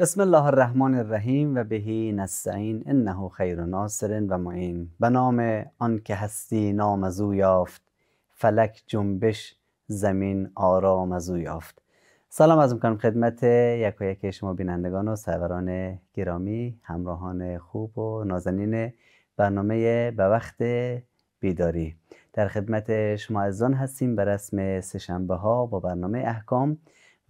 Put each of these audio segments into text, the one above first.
بسم الله الرحمن الرحیم و بهی نستعین انه خیر ناصر و معین به نام که هستی نام از او یافت فلک جنبش زمین آرام از او یافت سلام از میکنم خدمت یک و یک شما بینندگان و سروران گرامی همراهان خوب و نازنین برنامه به وقت بیداری در خدمت شما عزیزان هستیم بر رسم سهشنبه ها با برنامه احکام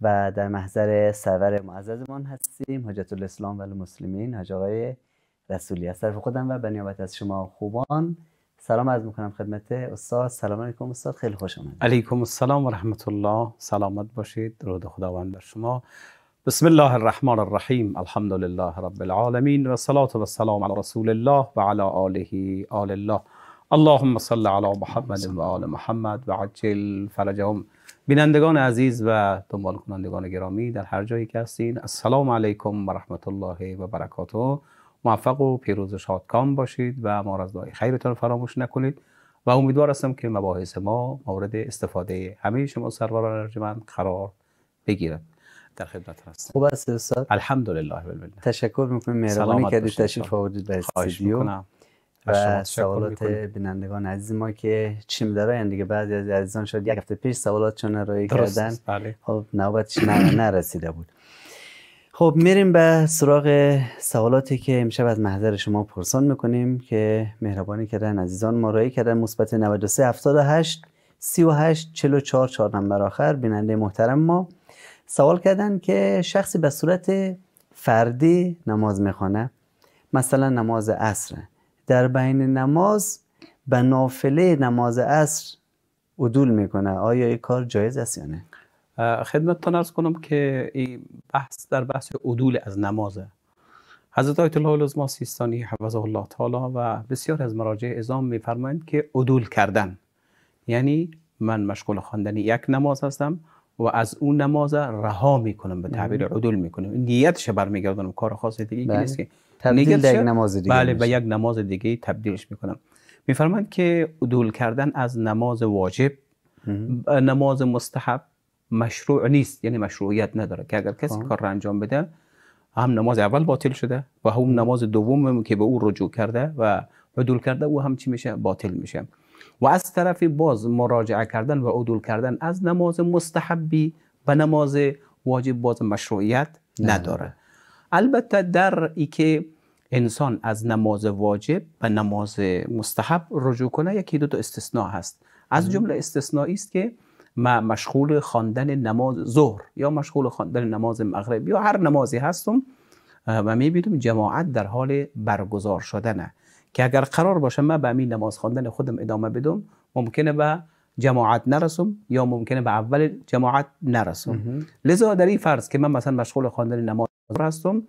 و در محضر سرور معززمان هستیم حجت الاسلام و المسلمین حاج آقای رسولی از طرف خودم و بنیابت از شما خوبان سلام عرض میکنم خدمت استاد سلام علیکم استاد خیلی خوش آمدید علیکم السلام و رحمت الله سلامت باشید درود خداوند بر شما بسم الله الرحمن الرحیم الحمد لله رب العالمین و صلات و سلام علی رسول الله و علی آله آل الله اللهم صل علی محمد و آل محمد و عجل فرجهم بینندگان عزیز و دنبال کنندگان گرامی در هر جایی که هستین السلام علیکم و رحمت الله و برکاته موفق و پیروز و شادکام باشید و ما از دعای خیرتان فراموش نکنید و امیدوار هستم که مباحث ما مورد استفاده همه شما سروران ارجمند قرار بگیرد در خدمت هستم خوب است استاد الحمدلله تشکر میکنم مهربانی کردید تشریف آوردید به استودیو و سوالات بینندگان عزیز ما که چیم دارن دیگه بعضی از عزیزان شد یک هفته پیش سوالات چون ارائه کردن بله. خب نرسیده بود خب میریم به سراغ سوالاتی که امشب از محضر شما پرسان میکنیم که مهربانی کردن عزیزان ما رایی کردن مثبت 93 78 38 44 4 نمبر آخر بیننده محترم ما سوال کردن که شخصی به صورت فردی نماز میخوانه مثلا نماز عصر در بین نماز به نافله نماز عصر عدول میکنه آیا این کار جایز است یا نه خدمتتان ارز کنم که این بحث در بحث عدول از نمازه حضرت آیت الله العظمه سیستانی حفظه الله تعالی و بسیار از مراجع ازام میفرمایند که عدول کردن یعنی من مشغول خواندن یک نماز هستم و از اون نماز رها میکنم به تعبیر عدول میکنم نیتش برمیگردونم کار خاص دیگه بله. نیست که تبدیل در یک نماز دیگه بله به یک نماز دیگه تبدیلش میکنم که عدول کردن از نماز واجب نماز مستحب مشروع نیست یعنی مشروعیت نداره که اگر کسی خب. کار را انجام بده هم نماز اول باطل شده و هم نماز دوم که به او رجوع کرده و عدول کرده او هم چی میشه باطل میشه و از طرف باز مراجعه کردن و عدول کردن از نماز مستحبی به نماز واجب باز مشروعیت نداره البته در ای که انسان از نماز واجب به نماز مستحب رجوع کنه یکی دو تا استثناء هست از جمله استثنایی است که ما مشغول خواندن نماز ظهر یا مشغول خواندن نماز مغرب یا هر نمازی هستم و بینم جماعت در حال برگزار شدنه که اگر قرار باشه من به این نماز خواندن خودم ادامه بدم ممکنه به جماعت نرسم یا ممکنه به اول جماعت نرسم لذا در این فرض که من مثلا مشغول خواندن نماز راستم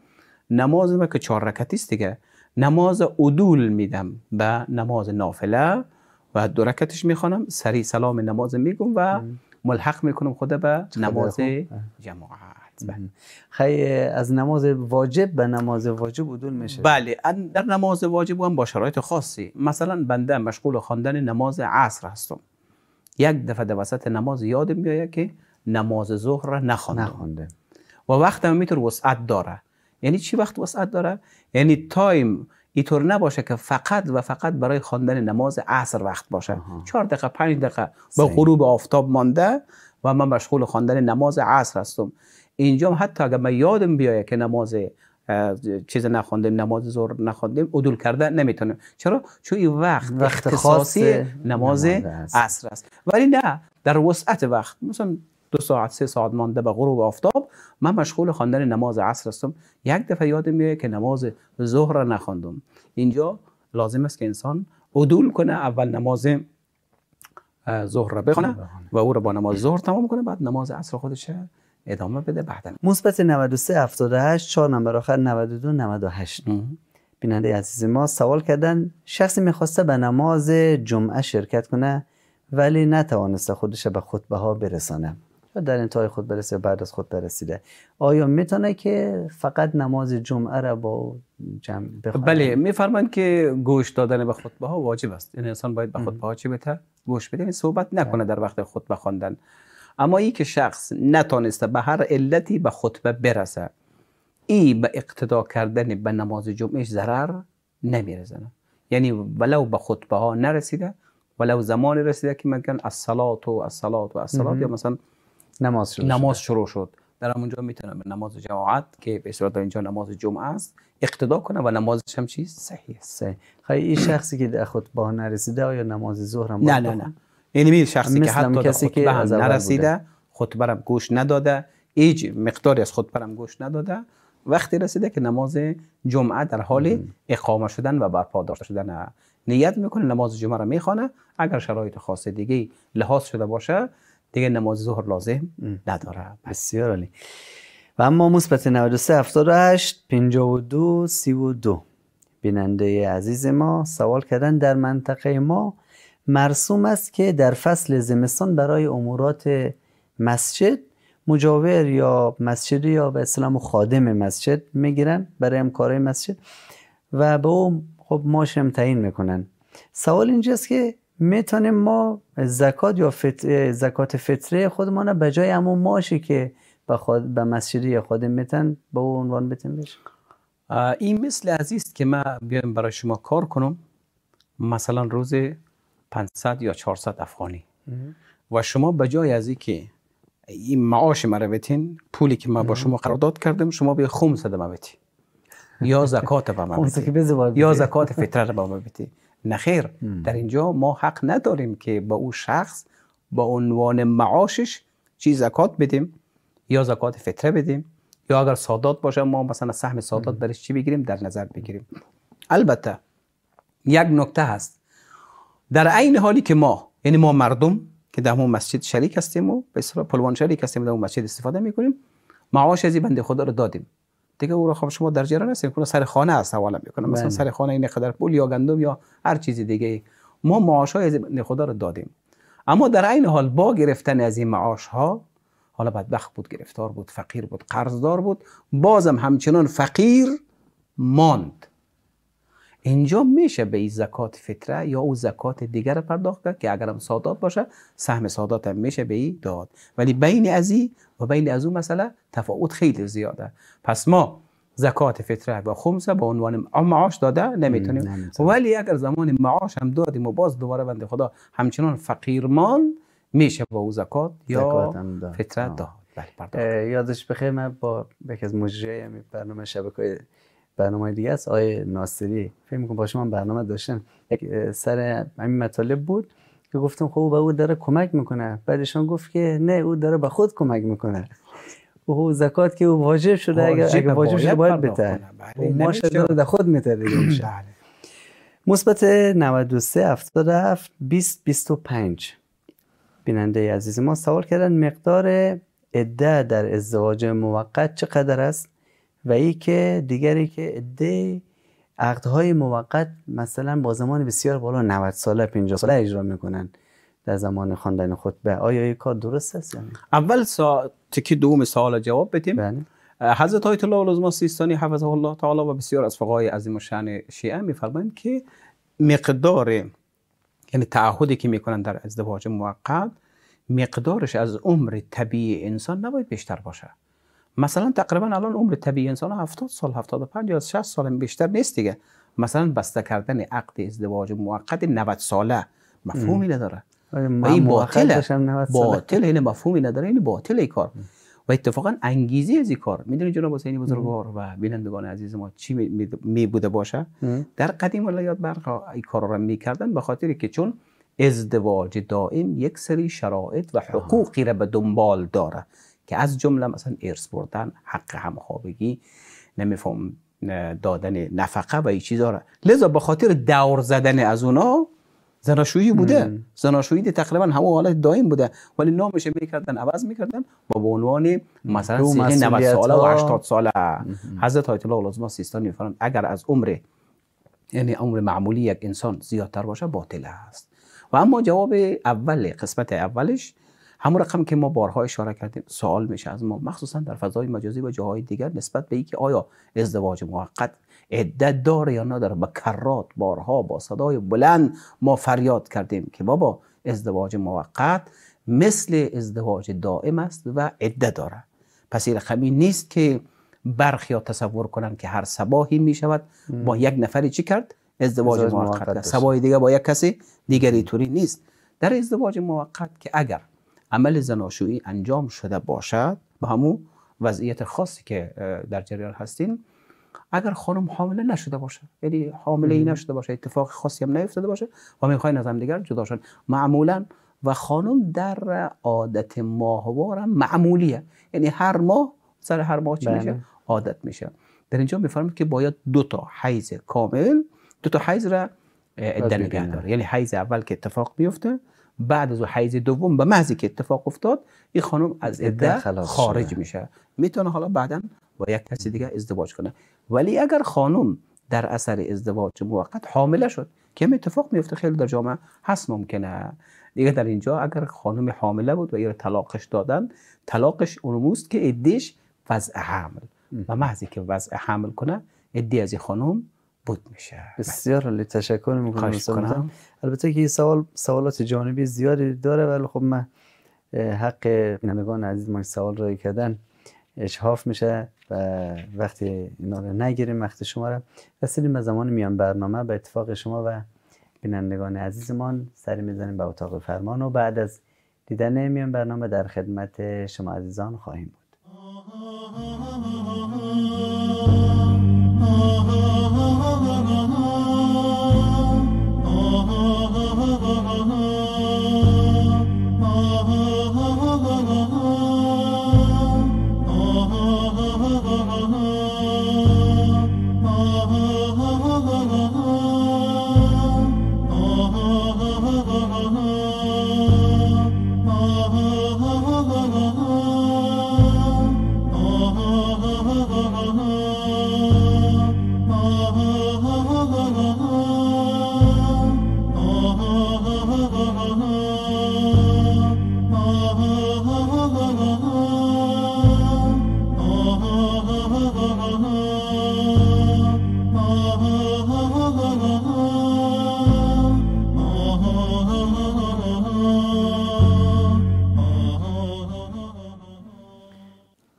نماز ما که چهار رکعتی است دیگه نماز عدول میدم به نماز نافله و دو رکعتش میخوانم سری سلام نماز میگم و ملحق میکنم خدا به نماز جماعت بله. خیلی از نماز واجب به نماز واجب عدول میشه بله در نماز واجب هم با شرایط خاصی مثلا بنده مشغول خواندن نماز عصر هستم یک دفعه در وسط نماز یادم میگه که نماز ظهر را نخواندم و وقت هم میتور وسعت داره یعنی چی وقت وسعت داره یعنی تایم اینطور نباشه که فقط و فقط برای خواندن نماز عصر وقت باشه چهار دقیقه پنج دقیقه به غروب آفتاب مانده و من مشغول خواندن نماز عصر هستم اینجا حتی اگر من یادم بیایه که نماز چیز نخوندیم نماز زور نخوندیم عدول کرده نمیتونم. چرا چون این وقت, وقت خاصی نماز عصر است ولی نه در وسعت وقت مثلا دو ساعت سه ساعت مانده به غروب آفتاب من مشغول خواندن نماز عصر هستم یک دفعه یادم میاد که نماز ظهر را نخواندم اینجا لازم است که انسان عدول کنه اول نماز ظهر را بخونه و او را با نماز ظهر تمام کنه بعد نماز عصر خودش ادامه بده بعدا مثبت 93 78 4 نمبر آخر 92 98 بیننده عزیز ما سوال کردن شخصی میخواسته به نماز جمعه شرکت کنه ولی نتوانسته خودش به خطبه ها برسانه و در انتهای خود برسه بعد از خود برسیده آیا میتونه که فقط نماز جمعه را با جمع بخواهد؟ بله میفرماند که گوش دادن به خطبه ها واجب است این یعنی انسان باید به خطبه ها چی بته گوش بده این یعنی صحبت نکنه بله. در وقت خطبه خواندن اما ای که شخص نتانسته به هر علتی به خطبه برسه ای به اقتدا کردن به نماز جمعه ضرر نمیرزنه یعنی ولو به خطبه ها نرسیده ولو زمان رسیده که مثلا از و از و از یا مثلا نماز شروع نماز شروع شد در اونجا میتونم به نماز جماعت که به صورت اینجا نماز جمعه است اقتدا کنم و نمازش هم چیز صحیح است خیلی خب، این شخصی که در خطبه نرسیده یا نماز ظهر هم نه نه نه یعنی می شخصی که حتی کسی که نرسیده خطبه گوش نداده هیچ مقداری از خطبه هم گوش نداده وقتی رسیده که نماز جمعه در حال اقامه شدن و برپا داشته شدن نیت میکنه نماز جمعه را میخونه اگر شرایط خاص دیگه لحاظ شده باشه دیگه نماز ظهر لازم نداره بسیار عالی و اما مثبت 93 78 52 32 بیننده عزیز ما سوال کردن در منطقه ما مرسوم است که در فصل زمستان برای امورات مسجد مجاور یا مسجد یا به اسلام خادم مسجد میگیرن برای امکارهای مسجد و به او خب ماش هم تعیین میکنن سوال اینجاست که میتونیم ما زکات یا فطر، زکات فطره خودمان به جای همون ماشی که به, خود، به مسجدی خود میتن به اون عنوان بتیم بشه این مثل عزیز که من بیایم برای شما کار کنم مثلا روز 500 یا 400 افغانی و شما به جای از که این معاش مرا بتین پولی که من با شما قرارداد کردم شما به خمس من بتی یا زکات به من بتی یا زکات فطره به من بتی نخیر در اینجا ما حق نداریم که با اون شخص با عنوان معاشش چی زکات بدیم یا زکات فطره بدیم یا اگر سادات باشه ما مثلا سهم سادات برش چی بگیریم در نظر بگیریم البته یک نکته هست در این حالی که ما یعنی ما مردم که در همون مسجد شریک هستیم و به پلوان شریک هستیم در اون مسجد استفاده میکنیم معاش از بنده خدا رو دادیم دیگه او را خب شما در جریان هستین که سر خانه است حواله میکنه مثلا بله. سر خانه این قدر پول یا گندم یا هر چیز دیگه ما معاش های خدا رو دادیم اما در عین حال با گرفتن از این معاش ها حالا بدبخت بود گرفتار بود فقیر بود قرضدار بود بازم همچنان فقیر ماند اینجا میشه به این زکات فطره یا او زکات دیگر پرداخت کرد که اگرم سادات باشه سهم سادات هم میشه به این داد ولی بین از این و بین از اون مسئله تفاوت خیلی زیاده پس ما زکات فطره و خمسه به عنوان معاش داده نمیتونیم ولی اگر زمان معاش هم دادیم و باز دوباره بند خدا همچنان فقیرمان میشه با او زکات یا فطره داد بله، یادش بخیر من با یکی از مجریه برنامه شبکه برنامه دیگه است آقای ناصری فکر میکنم با شما برنامه داشتن یک سر همین مطالب بود که گفتم خب او به او داره کمک میکنه بعدشان گفت که نه او داره به خود کمک میکنه او زکات که او واجب شده اگر واجب شده باید بده بله، خب ماش داره در خود میتره دیگه میشه بله. مثبت 93 77 20 25 بیننده عزیز ما سوال کردن مقدار عده در ازدواج موقت چقدر است و که دیگری که عده عقدهای موقت مثلا با زمان بسیار بالا 90 ساله 50 ساله اجرا میکنن در زمان خواندن خطبه آیا این کار درست است یعنی؟ اول سا... تکی دوم سوال جواب بدیم بله. حضرت آیت الله العظما سیستانی حفظه الله تعالی و بسیار از فقهای عظیم و شیعه میفرمایند که مقدار یعنی تعهدی که میکنن در ازدواج موقت مقدارش از عمر طبیعی انسان نباید بیشتر باشه مثلا تقریبا الان عمر طبیعی انسان 70 سال 75 یا 60 سال بیشتر نیست دیگه مثلا بسته کردن عقد ازدواج موقت 90 ساله مفهومی نداره و این باطله باطل این یعنی مفهومی نداره این یعنی باطل ای کار و اتفاقا انگیزی از این کار میدونید جناب حسین بزرگوار و بینندگان عزیز ما چی می بوده باشه در قدیم ولا یاد برق این کار را میکردن به خاطری که چون ازدواج دائم یک سری شرایط و حقوقی را به دنبال داره که از جمله مثلا ارث بردن حق همخوابگی نمیفهم دادن نفقه و این چیزا لذا به خاطر دور زدن از اونا زناشویی بوده زناشویی تقریبا همو حالت دائم بوده ولی نامش میکردن عوض میکردن و به عنوان مثلا سیه 90 ساله و 80 ساله حضرت آیت الله العظمه سیستان میفرمایند اگر از عمر یعنی عمر معمولی یک انسان زیادتر باشه باطل است و اما جواب اول قسمت اولش همون رقم که ما بارها اشاره کردیم سوال میشه از ما مخصوصا در فضای مجازی و جاهای دیگر نسبت به اینکه آیا ازدواج موقت عدت داره یا نداره با کرات بارها با صدای بلند ما فریاد کردیم که بابا ازدواج موقت مثل ازدواج دائم است و عده داره پس این رقمی نیست که برخی ها تصور کنند که هر سباهی می شود با یک نفری چی کرد ازدواج موقت دیگه با یک کسی دیگری طوری نیست در ازدواج موقت که اگر عمل زناشویی انجام شده باشد به همون وضعیت خاصی که در جریان هستیم اگر خانم حامله نشده باشه یعنی حامله ای نشده باشه اتفاق خاصی هم نیفتاده باشه و میخواین از هم دیگر جدا شن معمولا و خانم در عادت ماهوار معمولیه یعنی هر ماه سر هر ماه چی میشه بله. عادت میشه در اینجا میفرمایید که باید دو تا حیز کامل دو تا حیز را عده یعنی حیز اول که اتفاق بیفته. بعد از حیز دوم به محضی که اتفاق افتاد این خانم از عده خارج میشه میتونه حالا بعدا با یک کسی دیگه ازدواج کنه ولی اگر خانم در اثر ازدواج موقت حامله شد که اتفاق میفته خیلی در جامعه هست ممکنه دیگه در اینجا اگر خانم حامله بود و ایرا طلاقش دادن طلاقش اونموست که ادیش وضع حمل و محضی که وضع حمل کنه ادی از خانم بود میشه بسیار تشکر میکنم کنم. البته که این سوال سوالات جانبی زیادی داره ولی خب من حق بینندگان عزیز ما سوال رای کردن اشحاف میشه و وقتی اینا رو نگیریم وقت شما رو رسیدیم به زمان میان برنامه به اتفاق شما و بینندگان عزیزمان سری میزنیم به اتاق فرمان و بعد از دیدن میان برنامه در خدمت شما عزیزان خواهیم بود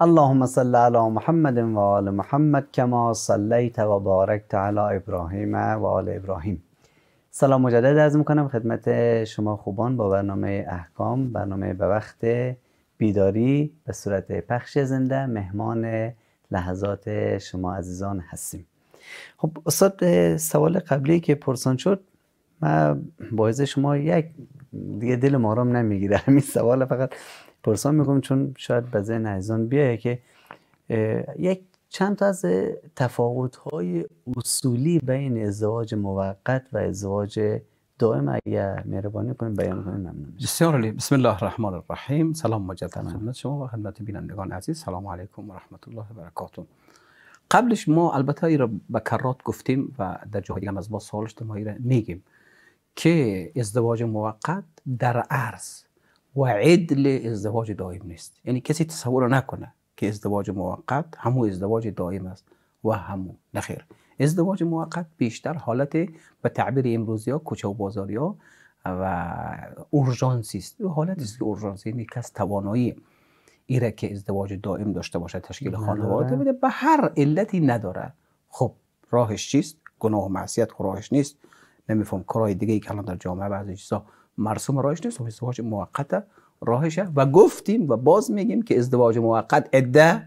اللهم صل علی محمد و آل محمد کما صلیت و بارکت علی ابراهیم و آل ابراهیم سلام مجدد از میکنم خدمت شما خوبان با برنامه احکام برنامه به وقت بیداری به صورت پخش زنده مهمان لحظات شما عزیزان هستیم خب استاد سوال قبلی که پرسان شد من باعث شما یک دیگه دل ما نمیگیره همین سوال فقط پرسان میکنم چون شاید به ذهن عزیزان بیایه که یک چند تا از تفاوت های اصولی بین ازدواج موقت و ازدواج دائم اگر مهربانی کنیم بیان کنیم ممنون بسیار علی بسم الله الرحمن الرحیم سلام مجدد خدمت شما و خدمت بینندگان عزیز سلام علیکم و رحمت الله و برکاتون قبلش ما البته ای را به کرات گفتیم و در جایی هم از با سوال ما ای را میگیم که ازدواج موقت در عرض و عدل ازدواج دائم نیست یعنی کسی تصور نکنه که ازدواج موقت همو ازدواج دائم است و همو نخیر ازدواج موقت بیشتر حالت به تعبیر امروزی ها کوچه و بازاری ها و اورژانسی است حالت است که اورژانسی یعنی کس توانایی ایره که ازدواج دائم داشته باشه تشکیل خانواده آره. بده به هر علتی نداره خب راهش چیست گناه و معصیت خب راهش نیست نمیفهم کارهای دیگه ای که الان در جامعه بعضی چیزا مرسوم راهش نیست خب ازدواج موقته راهشه و گفتیم و باز میگیم که ازدواج موقت عده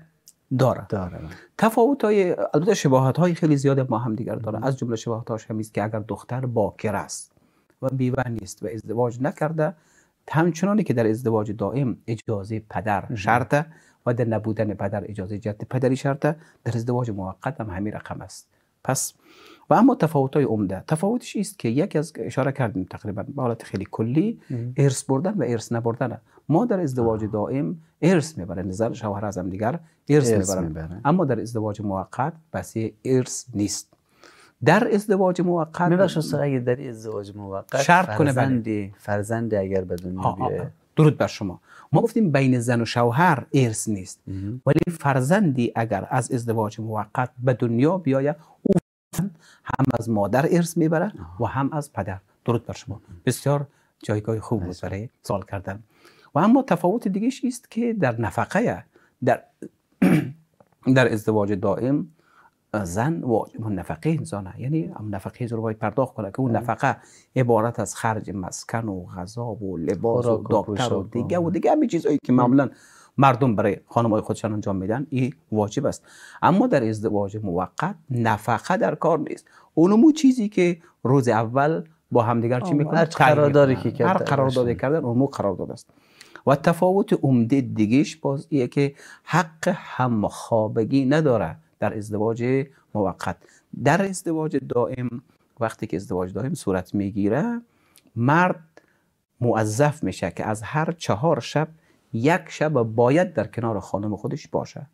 داره داره تفاوت های البته شباهت های خیلی زیاد با هم دیگر داره از جمله شباهت هاش همیست که اگر دختر باکر است و بیوه نیست و ازدواج نکرده همچنانی که در ازدواج دائم اجازه پدر شرطه و در نبودن پدر اجازه جد پدری شرطه در ازدواج موقت هم همین رقم است پس و اما تفاوت های عمده تفاوتش است که یکی از اشاره کردیم تقریبا به حالت خیلی کلی ارث بردن و ارث نبردن ما در ازدواج دائم ارث میبره زن شوهر از هم دیگر ارث میبرن اما در ازدواج موقت بس ارث نیست در ازدواج موقت در ازدواج موقت شرط کنه بندی بله. فرزند اگر به دنیا درود بر شما ما گفتیم بین زن و شوهر ارث نیست ولی فرزندی اگر از ازدواج موقت به دنیا بیاید او هم از مادر ارث میبره و هم از پدر درود بر شما بسیار جایگاه خوب بود برای سال کردن و اما تفاوت دیگه است که در نفقه در در ازدواج دائم زن و نفقه زنه یعنی هم نفقه رو باید پرداخت کنه که اون بله. نفقه عبارت از خرج مسکن و غذا و لباس و دکتر و دیگه و دیگه همه چیزهایی که معمولا بله. مردم برای های خودشان انجام میدن این واجب است اما در ازدواج موقت نفقه در کار نیست اونمو چیزی که روز اول با همدیگر چی میکنن هر قراردادی که کردن هر قراردادی کردن اونمو قرارداد است و تفاوت عمده دیگیش باز اینه که حق همخوابگی نداره در ازدواج موقت در ازدواج دائم وقتی که ازدواج دائم صورت میگیره مرد موظف میشه که از هر چهار شب یک شب باید در کنار خانم خودش باشه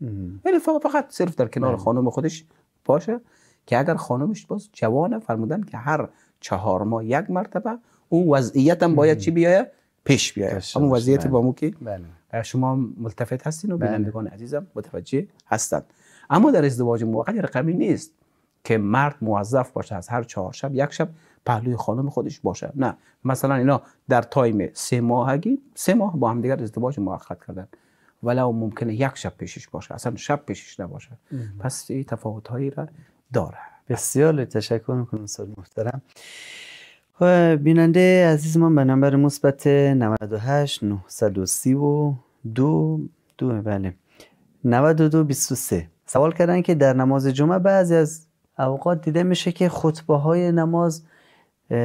یعنی فقط فقط صرف در کنار خانم خودش باشه که اگر خانمش باز جوانه فرمودن که هر چهار ماه یک مرتبه اون وضعیت هم باید چی بیایه پیش بیایه همون وضعیت با مو که بله. شما ملتفت هستین و بله. بینندگان عزیزم متوجه هستن اما در ازدواج موقعی رقمی نیست که مرد موظف باشه از هر چهار شب یک شب پهلوی خانم خودش باشه نه مثلا اینا در تایم سه ماهگی سه ماه با هم دیگر ازدواج موقت کردن ولو ممکنه یک شب پیشش باشه اصلا شب پیشش نباشه پس این تفاوت هایی را داره بسیار تشکر میکنم استاد محترم بیننده عزیز من به نمبر مثبت 98 930 و دو دو بله 92 23 سوال کردن که در نماز جمعه بعضی از اوقات دیده میشه که خطبه های نماز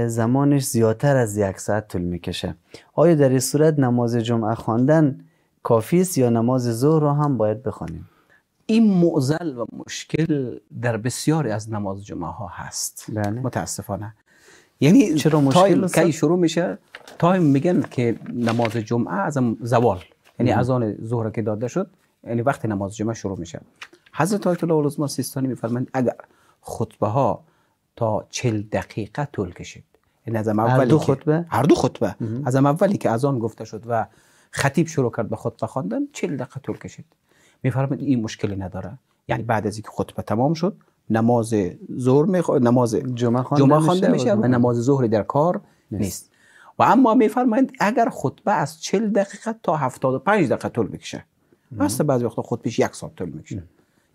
زمانش زیادتر از یک ساعت طول میکشه آیا در این صورت نماز جمعه خواندن کافی است یا نماز ظهر را هم باید بخوانیم این معضل و مشکل در بسیاری از نماز جمعه ها هست بله. متاسفانه یعنی چرا مشکل کی شروع میشه تایم میگن که نماز جمعه از زوال یعنی از آن ظهر که داده شد یعنی وقت نماز جمعه شروع میشه حضرت آیت الله العظما سیستانی میفرمایند اگر خطبه ها تا چل دقیقه طول کشید این یعنی از اولی دو خطبه هر دو خطبه از اولی که از آن گفته شد و خطیب شروع کرد به خطبه خواندن چل دقیقه طول کشید میفرمایید این مشکلی نداره یعنی بعد از اینکه خطبه تمام شد نماز ظهر خواهد نماز جمعه خوانده میشه و نماز ظهر در کار نیست, نیست. و اما میفرمایند اگر خطبه از 40 دقیقه تا 75 دقیقه طول بکشه راست بعضی وقتا خطبهش یک ساعت طول میکشه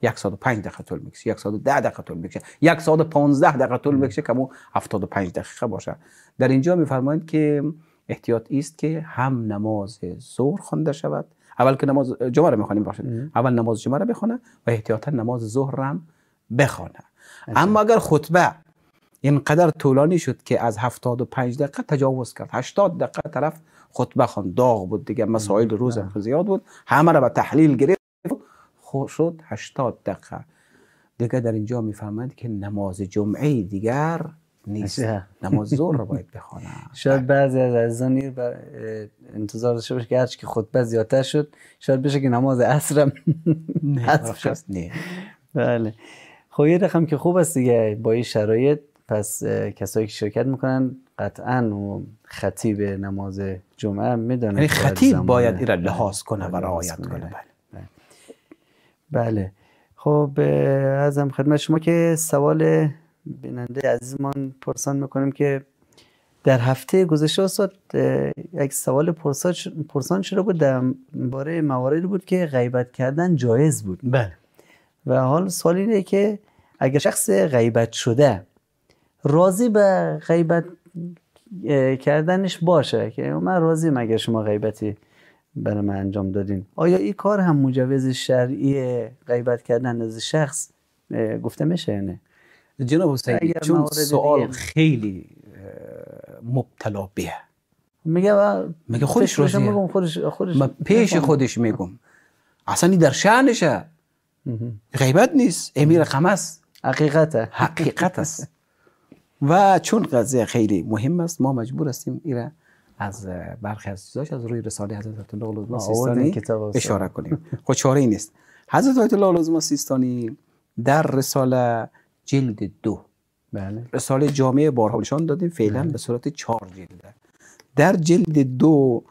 105 دقیقه طول میکشه 110 دقیقه طول میکشه 115 دقیقه طول میکشه کمو 75 دقیقه باشه در اینجا میفرمایند که احتیاط است که هم نماز ظهر خوانده شود اول که نماز جمعه را میخوانیم باشد اول نماز جمعه را بخونه و احتیاطا نماز ظهر هم بخوانه اما اگر خطبه اینقدر طولانی شد که از 75 دقیقه تجاوز کرد 80 دقیقه طرف خطبه خوان داغ بود دیگه مسائل روز زیاد بود همه را به تحلیل گرفت شد 80 دقیقه دیگه در اینجا میفهمند که نماز جمعه دیگر نیست نماز ظهر رو باید بخوانم شاید بله. بعضی از عزیزان انتظار داشته باشه که هرچی که خطبه زیادتر شد شاید بشه که نماز عصرم نه نه بله خب یه رقم که خوب است دیگه با این شرایط پس کسایی که شرکت میکنن قطعا و خطیب نماز جمعه میدونه یعنی خطیب باید این را لحاظ کنه و بله، رعایت کنه بله خب ازم خدمت شما که سوال بیننده عزیزمان پرسان میکنیم که در هفته گذشته استاد یک سوال پرسان شده بود در باره مواردی بود که غیبت کردن جایز بود بله و حال سوال اینه که اگر شخص غیبت شده راضی به غیبت کردنش باشه که من راضیم اگر شما غیبتی برای من انجام دادین آیا این کار هم مجوز شرعی غیبت کردن از شخص گفته میشه یا نه جناب حسین چون سوال خیلی مبتلا میگه میگه خودش میگم خودش خودش من پیش خودش میگم اصلا در شأنشه غیبت نیست امیر خمس حقیقت حقیقت است و چون قضیه خیلی مهم است ما مجبور هستیم ایره از برخی از چیزاش از روی رساله حضرت الله العظما سیستانی اشاره کنیم خب چاره ای نیست حضرت آیت الله سیستانی در رساله جلد دو بله. رساله جامعه بارها دادیم فعلا بله. به صورت چهار جلده در جلد دو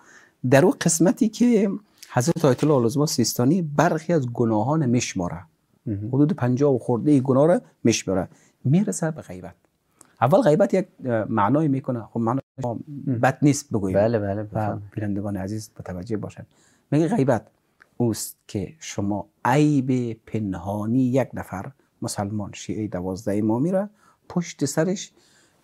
در اون قسمتی که حضرت آیت الله العظما سیستانی برخی از گناهان میشماره حدود 50 و خورده گناه را میشماره میرسه به غیبت اول غیبت یک خب معنای میکنه خب من بد نیست بگوییم بله بله بینندگان عزیز توجه باشه. میگه غیبت اوست که شما عیب پنهانی یک نفر مسلمان شیعه دوازده امامی را پشت سرش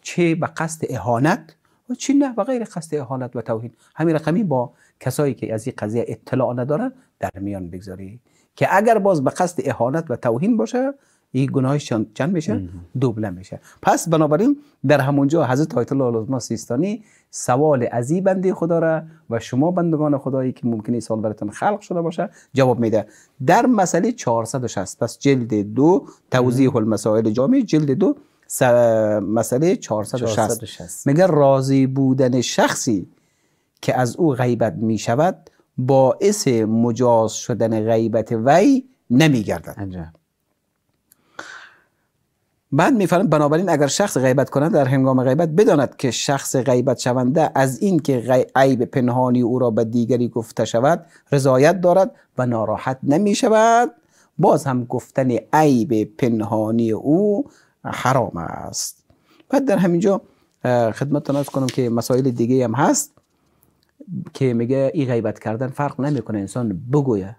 چه به قصد اهانت و چه نه و غیر قصد اهانت و توهین همین رقمی با کسایی که از این قضیه اطلاع ندارن در میان بگذاری که اگر باز به قصد اهانت و توهین باشه این گناه چند میشه دوبله میشه پس بنابراین در همونجا حضرت آیت الله العظما سیستانی سوال از بنده خدا را و شما بندگان خدایی که ممکنه سال براتون خلق شده باشه جواب میده در مسئله 460 پس جلد دو توضیح المسائل جامع جلد دو مسئله 460. 460 میگه راضی بودن شخصی که از او غیبت می شود باعث مجاز شدن غیبت وی نمیگردد. بعد بنابراین اگر شخص غیبت کند در هنگام غیبت بداند که شخص غیبت شونده از این که عیب پنهانی او را به دیگری گفته شود رضایت دارد و ناراحت نمی شود باز هم گفتن عیب پنهانی او حرام است بعد در همینجا خدمتتان ارز کنم که مسائل دیگه هم هست که میگه این غیبت کردن فرق نمیکنه انسان بگویه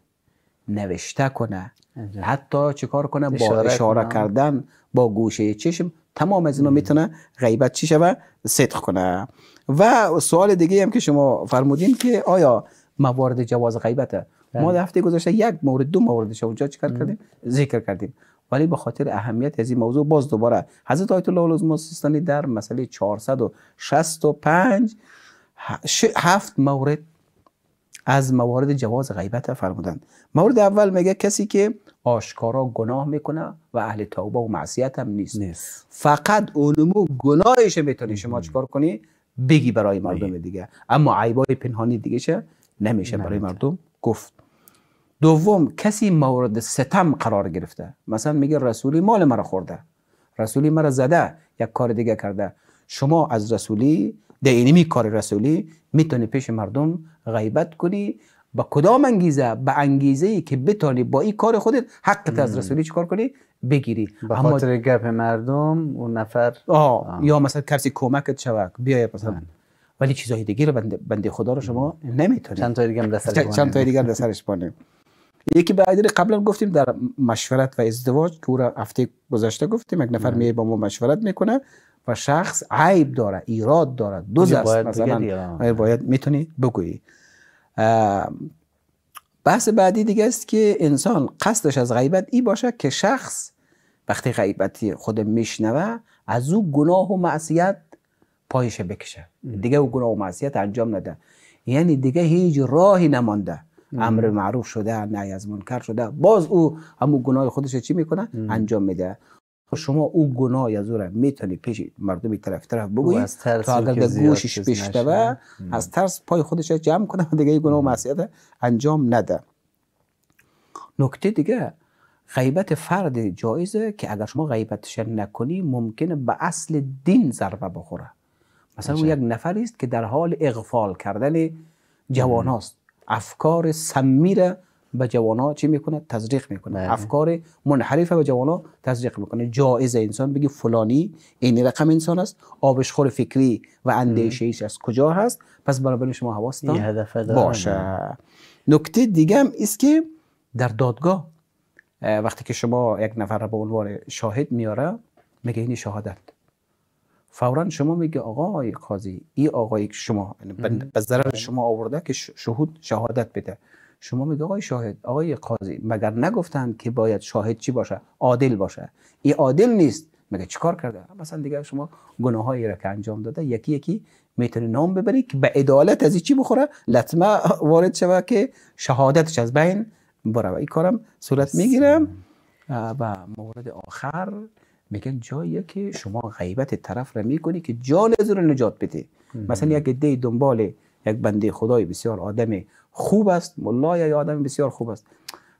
نوشته کنه عجب. حتی چیکار کنه با اشاره, کردن با گوشه چشم تمام از اینا میتونه غیبت چی شوه صدق کنه و سوال دیگه هم که شما فرمودین که آیا موارد جواز غیبته ما بله. در هفته گذشته یک مورد دو مورد اونجا چیکار کردیم ذکر کردیم ولی به خاطر اهمیت از این موضوع باز دوباره حضرت آیت الله العظما سیستانی در مسئله 465 هفت مورد از موارد جواز غیبت فرمودند مورد اول میگه کسی که آشکارا گناه میکنه و اهل توبه و معصیت هم نیست, نیست. فقط اونمو گناهش میتونی شما چکار کنی بگی برای مردم دیگه اما عیبای پنهانی دیگه نمیشه برای مردم گفت دوم کسی مورد ستم قرار گرفته مثلا میگه رسولی مال مرا خورده رسولی مرا زده یک کار دیگه کرده شما از رسولی در اینمی کار رسولی میتونی پیش مردم غیبت کنی با کدام انگیزه به انگیزه ای که بتانی با این کار خودت حقت از رسولی چیکار کنی بگیری به خاطر گپ مردم اون نفر آه. یا مثلا کسی کمکت شود، بیای مثلا آه. بله. ولی چیزهای دیگه رو بنده, بنده خدا رو شما نمیتونید چند تا دیگه هم چند تا دیگه سرش بانیم یکی به قبلا گفتیم در مشورت و ازدواج که او را هفته گذشته گفتیم یک نفر بله. میه با ما مشورت میکنه و شخص عیب داره ایراد داره دو است مثلا باید میتونی بگویی بحث بعدی دیگه است که انسان قصدش از غیبت ای باشه که شخص وقتی غیبتی خود میشنوه از او گناه و معصیت پایش بکشه دیگه او گناه و معصیت انجام نده یعنی دیگه هیچ راهی نمانده امر معروف شده نهی از منکر شده باز او همون گناه خودش چی میکنه انجام میده خب شما او گناه از او را میتونی پیش مردم طرف طرف بگویی تا اگر در گوشش بشنوه از ترس پای خودش جمع کنه دیگه این گناه و معصیت انجام نده نکته دیگه غیبت فرد جایزه که اگر شما غیبتش نکنی ممکنه به اصل دین ضربه بخوره مثلا او یک نفری است که در حال اغفال کردن جواناست افکار سمیره بله. به ها چی میکنه تزریق میکنه افکار منحرفه به جوان ها تزریق میکنه جایز انسان بگی فلانی این رقم انسان است آبشخور فکری و اندیشه ایش از کجا هست پس برابر شما حواستان باشه نکته دیگه هم است که در دادگاه وقتی که شما یک نفر را به عنوان شاهد میاره میگه این شهادت فورا شما میگه آقای قاضی این آقایی که شما یعنی به ضرر شما آورده که شهود شهادت بده شما میگه آقای شاهد آقای قاضی مگر نگفتند که باید شاهد چی باشه عادل باشه این عادل نیست مگه چیکار کرده مثلا دیگه شما گناهایی را که انجام داده یکی یکی میتونی نام ببری که به عدالت از چی بخوره لطمه وارد شوه که شهادتش از بین بره و این کارم صورت میگیرم و مورد آخر میگن جایی که شما غیبت طرف را میکنی که جان از رو نجات بده مثلا یک دی دنبال یک بنده خدای بسیار آدم خوب است ملا یا آدم بسیار خوب است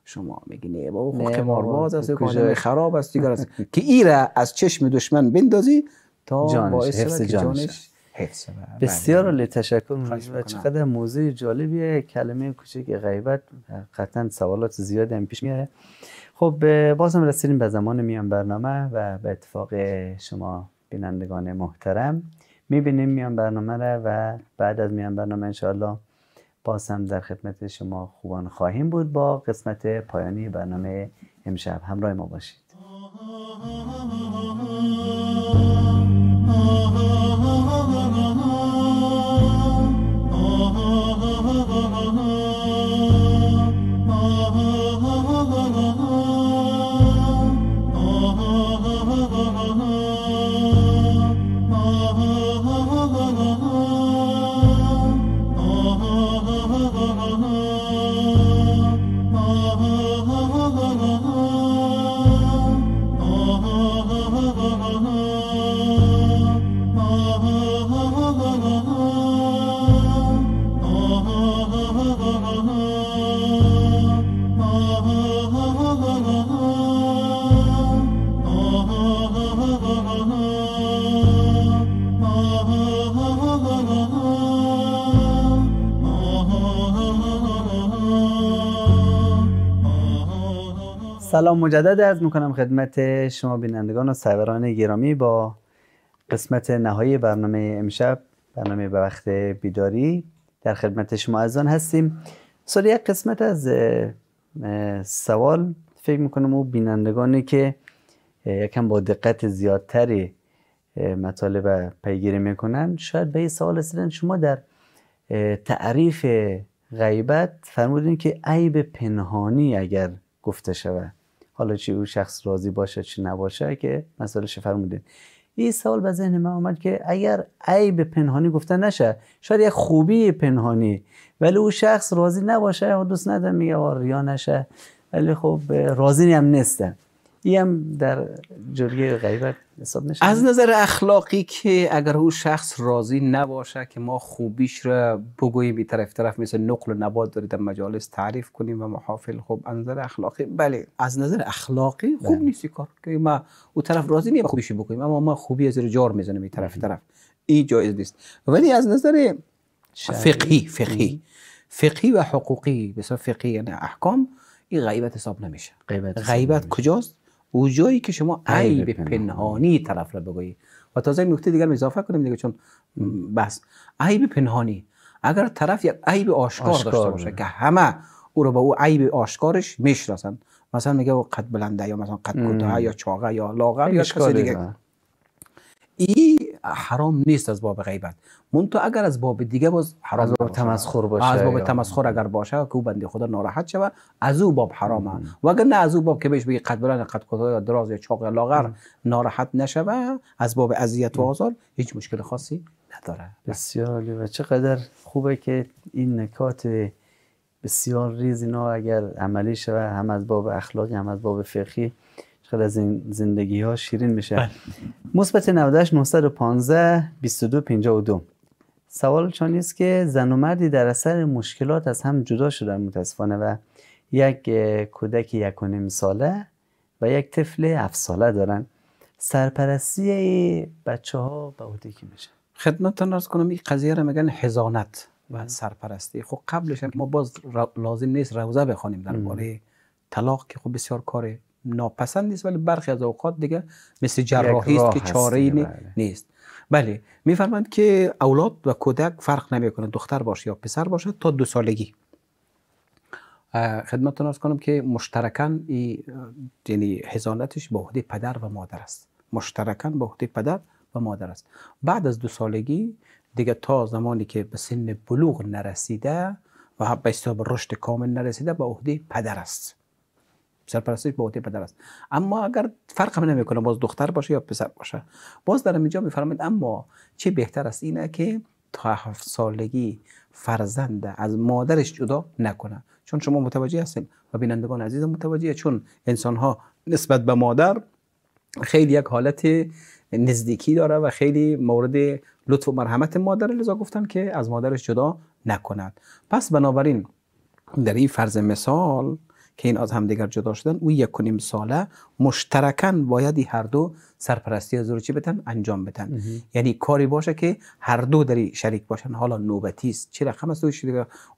شما میگی نه بابا خود قمارباز است کجای خراب است دیگر است که ایره از چشم دشمن بندازی تا جانش. باعث حفظ جانش, جانش حفظ بله. بسیار عالی تشکر و چقدر موضوع جالبیه کلمه کوچک غیبت قطعا سوالات زیادی هم پیش میاره خب بازم رسیدیم به زمان میان برنامه و به اتفاق شما بینندگان محترم میبینیم میان برنامه را و بعد از میان برنامه انشاءالله باز هم در خدمت شما خوبان خواهیم بود با قسمت پایانی برنامه امشب همراه ما باشید سلام مجدد از میکنم خدمت شما بینندگان و سروران گرامی با قسمت نهایی برنامه امشب برنامه به وقت بیداری در خدمت شما از آن هستیم سال یک قسمت از سوال فکر میکنم او بینندگانی که یکم با دقت زیادتری مطالب پیگیری میکنن شاید به این سوال رسیدن شما در تعریف غیبت فرمودین که عیب پنهانی اگر گفته شود حالا چی او شخص راضی باشه چی نباشه که شفر فرمودین این سوال به ذهن من آمد که اگر عیب پنهانی گفته نشه شاید یک خوبی پنهانی ولی او شخص راضی نباشه و دوست نده میگه ریا آره نشه ولی خب راضی هم نیستن این هم در جریه غیبت حساب نشه از نظر اخلاقی که اگر او شخص راضی نباشه که ما خوبیش را بگوییم به طرف طرف مثل نقل و نبات دارید در مجالس تعریف کنیم و محافل خوب از نظر اخلاقی بله از نظر اخلاقی خوب بله. نیست کار که ما او طرف راضی نیست خوبیش بگوییم اما ما خوبی از رو جار میزنیم به طرف بله. طرف این جایز نیست ولی از نظر فقهی فقهی فقهی و حقوقی بسیار فقهی یعنی احکام این غیبت حساب نمیشه غیبت, غیبت کجاست او جایی که شما عیب پنهانی طرف را بگویید و تازه نکته دیگر اضافه کنیم دیگه چون بس عیب پنهانی اگر طرف یک عیب آشکار, داشته باشه که همه او رو به او عیب آشکارش میشناسن مثلا میگه او قد بلنده یا مثلا قد کوتاه یا چاقه یا لاغر یا کسی دیگه ای حرام نیست از باب غیبت مون اگر از باب دیگه باز حرام از تمسخر باشه از باب تمسخر اگر باشه که او بنده خدا ناراحت شوه از او باب حرامه اگر نه از او باب که بهش بگی قد بلند قد کوتاه دراز یا چاق یا لاغر ناراحت نشوه از باب اذیت و آزار هیچ مشکل خاصی نداره بسیار و چقدر خوبه که این نکات بسیار ریز اینا اگر عملی شوه هم از باب اخلاقی هم از باب فقهی خیلی از این زندگی ها شیرین میشه بله. مثبت 98 915 22 52 سوال چون که زن و مردی در اثر مشکلات از هم جدا شدن متاسفانه و یک کودک یک و نیم ساله و یک طفل هفت ساله دارن سرپرستی بچه ها به عهده کی میشه خدمتتون ارز کنم این قضیه را میگن حضانت و بله. سرپرستی خب قبلش ما باز لازم نیست روزه بخوانیم باره طلاق که خب بسیار کاره ناپسند نیست ولی برخی از اوقات دیگه مثل جراحی است که چاره بله. نیست بله میفرمند که اولاد و کودک فرق نمیکنه دختر باشه یا پسر باشه تا دو سالگی خدمتتون ارز کنم که مشترکاً یعنی حضانتش به عهده پدر و مادر است مشترکاً به عهده پدر و مادر است بعد از دو سالگی دیگه تا زمانی که به سن بلوغ نرسیده و به حساب رشد کامل نرسیده به عهده پدر است سرپرستی به عهده پدر است اما اگر فرق هم نمیکنه باز دختر باشه یا پسر باشه باز در اینجا میفرمایند اما چه بهتر است اینه که تا هفت سالگی فرزند از مادرش جدا نکنه چون شما متوجه هستید و بینندگان عزیز متوجه چون انسان ها نسبت به مادر خیلی یک حالت نزدیکی داره و خیلی مورد لطف و مرحمت مادر لذا گفتن که از مادرش جدا نکند پس بنابراین در این فرض مثال که این از دیگر جدا شدن او یک کنیم ساله مشترکاً باید هر دو سرپرستی از رو چی بتن انجام بتن یعنی کاری باشه که هر دو در شریک باشن حالا نوبتی است چه رقم است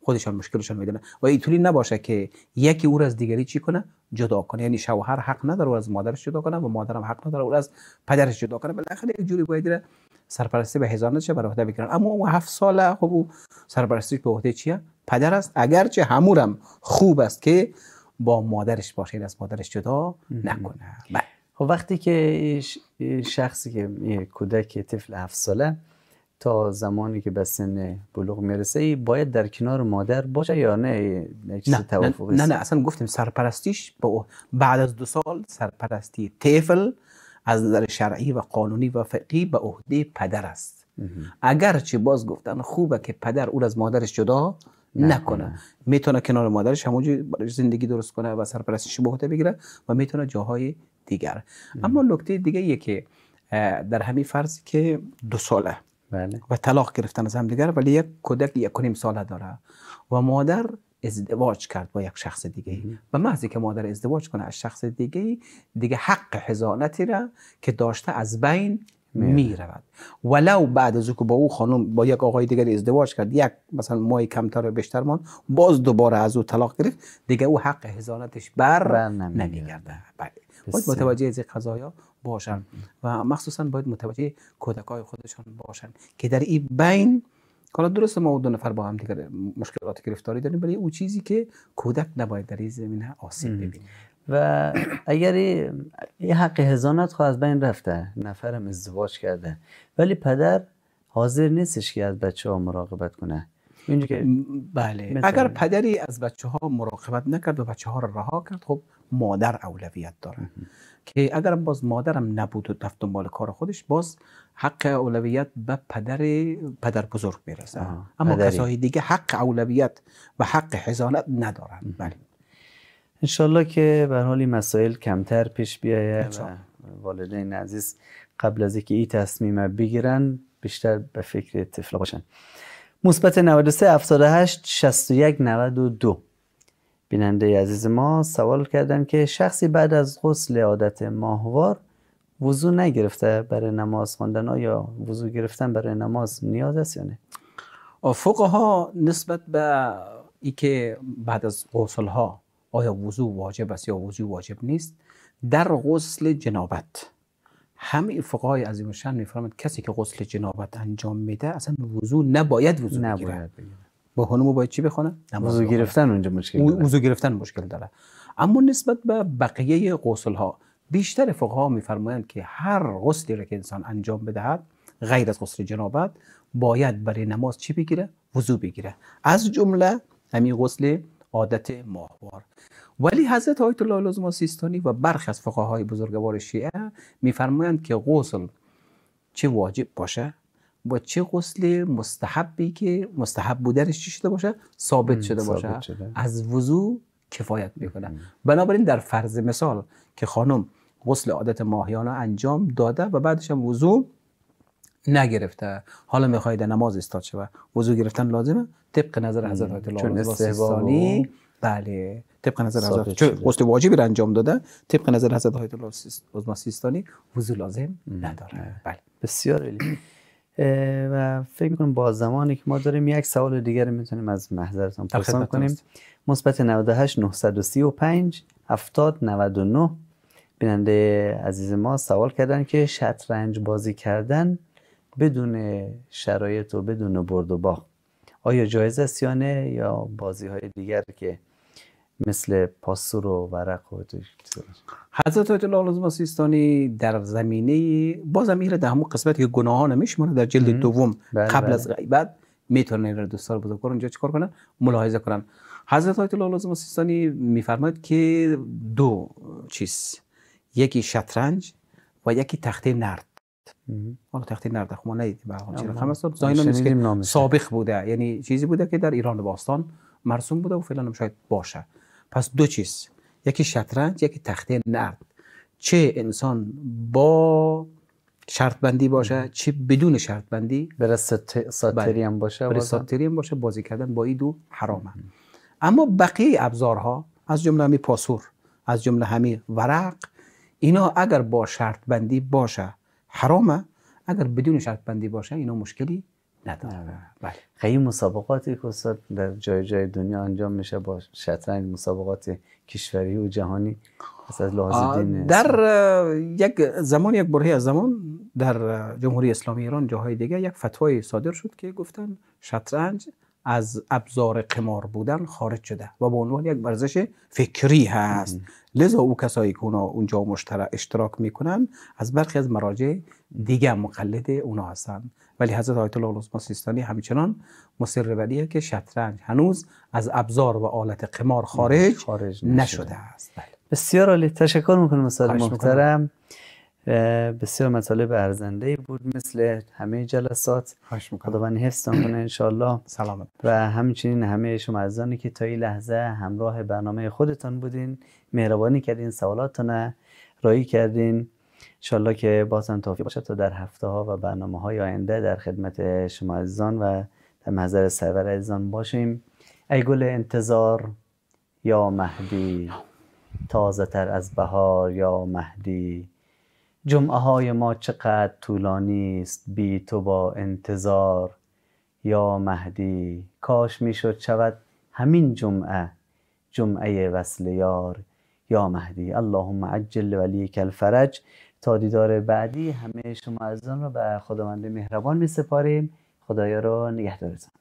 خودشان مشکلشان میدونن و اینطوری نباشه که یکی او از دیگری چی کنه جدا کنه یعنی شوهر حق نداره او از مادرش جدا کنه و مادرم حق نداره او از پدرش جدا کنه بالاخره یک جوری باید سرپرستی به هزار چه برای عهده بگیرن اما او هفت ساله خب او سرپرستی به عهده چیه پدر است اگرچه همورم خوب است که با مادرش باشه از مادرش جدا نکنه بله. خب وقتی که شخصی که کودک طفل هفت ساله تا زمانی که به سن بلوغ میرسه باید در کنار مادر باشه یا نه نه نه, نه نه اصلا گفتیم سرپرستیش با بعد از دو سال سرپرستی طفل از نظر شرعی و قانونی و فقی به عهده پدر است اگر اگرچه باز گفتن خوبه که پدر او از مادرش جدا نکنه میتونه کنار مادرش همونجوری زندگی درست کنه و سرپرستیش به بگیره و میتونه جاهای دیگر اما نکته دیگه که در همین فرض که دو ساله بله. و طلاق گرفتن از هم دیگر ولی یک کودک یک نیم ساله داره و مادر ازدواج کرد با یک شخص دیگه و محضی که مادر ازدواج کنه از شخص دیگه دیگه حق حضانتی را که داشته از بین میرود ولو بعد از که با او خانم با یک آقای دیگر ازدواج کرد یک مثلا مای کمتر و بیشتر مان باز دوباره از او طلاق گرفت دیگه او حق حضانتش بر نمیگرده بله. باید متوجه از قضایا باشن و مخصوصا باید متوجه کودک های خودشان باشن که در این بین حالا درست ما دو نفر با هم دیگر مشکلات گرفتاری داریم ولی او چیزی که کودک نباید در این زمینه آسیب ببینه و اگر یه حق هزانت خواهد از بین رفته نفرم ازدواج کرده ولی پدر حاضر نیستش که از بچه ها مراقبت کنه که بله اگر پدری از بچه ها مراقبت نکرد و بچه ها را رها کرد خب مادر اولویت داره که اگر باز مادرم نبود و دفت دنبال کار خودش باز حق اولویت به پدر پدر بزرگ میرسه اما کسای دیگه حق اولویت و حق حضانت ندارن بله انشالله که به حال این مسائل کمتر پیش بیایه و والدین عزیز قبل از اینکه این تصمیم بگیرن بیشتر به فکر طفل باشن مثبت 93 78 61 92 بیننده عزیز ما سوال کردن که شخصی بعد از غسل عادت ماهوار وضو نگرفته برای نماز خواندن یا وضو گرفتن برای نماز نیاز است یا نه فقها نسبت به که بعد از غسل ها آیا وضوع واجب است یا وضوع واجب نیست در غسل جنابت همه فقهای این شان میفرمایند کسی که غسل جنابت انجام میده اصلا وضوع نباید وضوع بگیره با هنومو باید چی بخونه وضوع گرفتن اونجا مشکل داره گرفتن مشکل داره اما نسبت به بقیه غسل ها بیشتر فقها میفرمایند که هر غسلی را که انسان انجام بدهد غیر از غسل جنابت باید برای نماز چی بگیره وضوع بگیره از جمله همین غسل عادت ماهوار ولی حضرت آیت الله لازم سیستانی و برخی از فقهای بزرگوار شیعه میفرمایند که غسل چه واجب باشه و چه غسل مستحبی که مستحب بودنش چی شده باشه ثابت شده باشه از وضوع کفایت میکنه بنابراین در فرض مثال که خانم غسل عادت ماهیانه انجام داده و بعدش هم وضوع نگرفته حالا میخوای در نماز استاد شوه وضو گرفتن لازمه طبق نظر حضرت الله الله سیستانی بله طبق نظر حضرت چون قصد واجبی را انجام داده طبق نظر حضرت آیت الله سیستانی وضو لازم نداره بله بسیار عالی و فکر میکنم با زمانی که ما داریم یک سوال دیگر میتونیم از محضرتان پرسان کنیم مثبت 98 935 70 99 بیننده عزیز ما سوال کردن که شطرنج بازی کردن بدون شرایط و بدون برد و با آیا جایز است یا نه یا بازی های دیگر که مثل پاسور و ورق و حضرت آیت الله سیستانی در زمینه بازم ایره در همون قسمت که گناهان میشمونه در جلد دوم بله، بله. قبل از غیبت میتونن را دوستان بزرگوار اونجا چیکار کنن ملاحظه کنن حضرت آیت الله سیستانی میفرماید که دو چیز یکی شطرنج و یکی تخته نرد حالا تختی نرده خب ما ندیدیم به حال آره. سابق بوده یعنی چیزی بوده که در ایران باستان مرسوم بوده و فعلا هم شاید باشه پس دو چیز یکی شطرنج یکی تخته نرد چه انسان با شرط بندی باشه چه بدون شرط بندی برای هم بله. باشه ساتری هم باشه بازی کردن با این دو حرامه اما بقیه ابزارها از جمله همی پاسور از جمله همی ورق اینا اگر با شرط بندی باشه حرامه اگر بدون شرط بندی باشه اینا مشکلی نداره آره. بله خیلی مسابقاتی که استاد در جای جای دنیا انجام میشه با شطرنج مسابقات کشوری و جهانی از لحاظ در یک زمان یک برهه از زمان در جمهوری اسلامی ایران جاهای دیگه یک فتوای صادر شد که گفتن شطرنج از ابزار قمار بودن خارج شده و به عنوان یک ورزش فکری هست لذا او کسایی که اونا اونجا اشتراک میکنن از برخی از مراجع دیگه مقلد اونا هستن ولی حضرت آیت الله العظما سیستانی همچنان مصر که شطرنج هنوز از ابزار و آلت قمار خارج, خارج نشده است بله. بسیار عالی تشکر میکنم استاد محترم بسیار مطالب ارزنده بود مثل همه جلسات خداوند حفظتان کنه انشالله سلامت و همچنین همه شما عزیزانی که تا این لحظه همراه برنامه خودتان بودین مهربانی کردین سوالاتتان رایی کردین انشالله که بازم توفیق باشد تا در هفته ها و برنامه های آینده در خدمت شما عزیزان و در محضر سرور عزیزان باشیم ای گل انتظار یا مهدی تازه تر از بهار یا مهدی جمعه های ما چقدر طولانی است بی تو با انتظار یا مهدی کاش میشد شود همین جمعه جمعه وصل یار یا مهدی اللهم عجل ولیک الفرج تا دیدار بعدی همه شما از آن را به خداوند مهربان می سپاریم خدایا رو نگهدارتان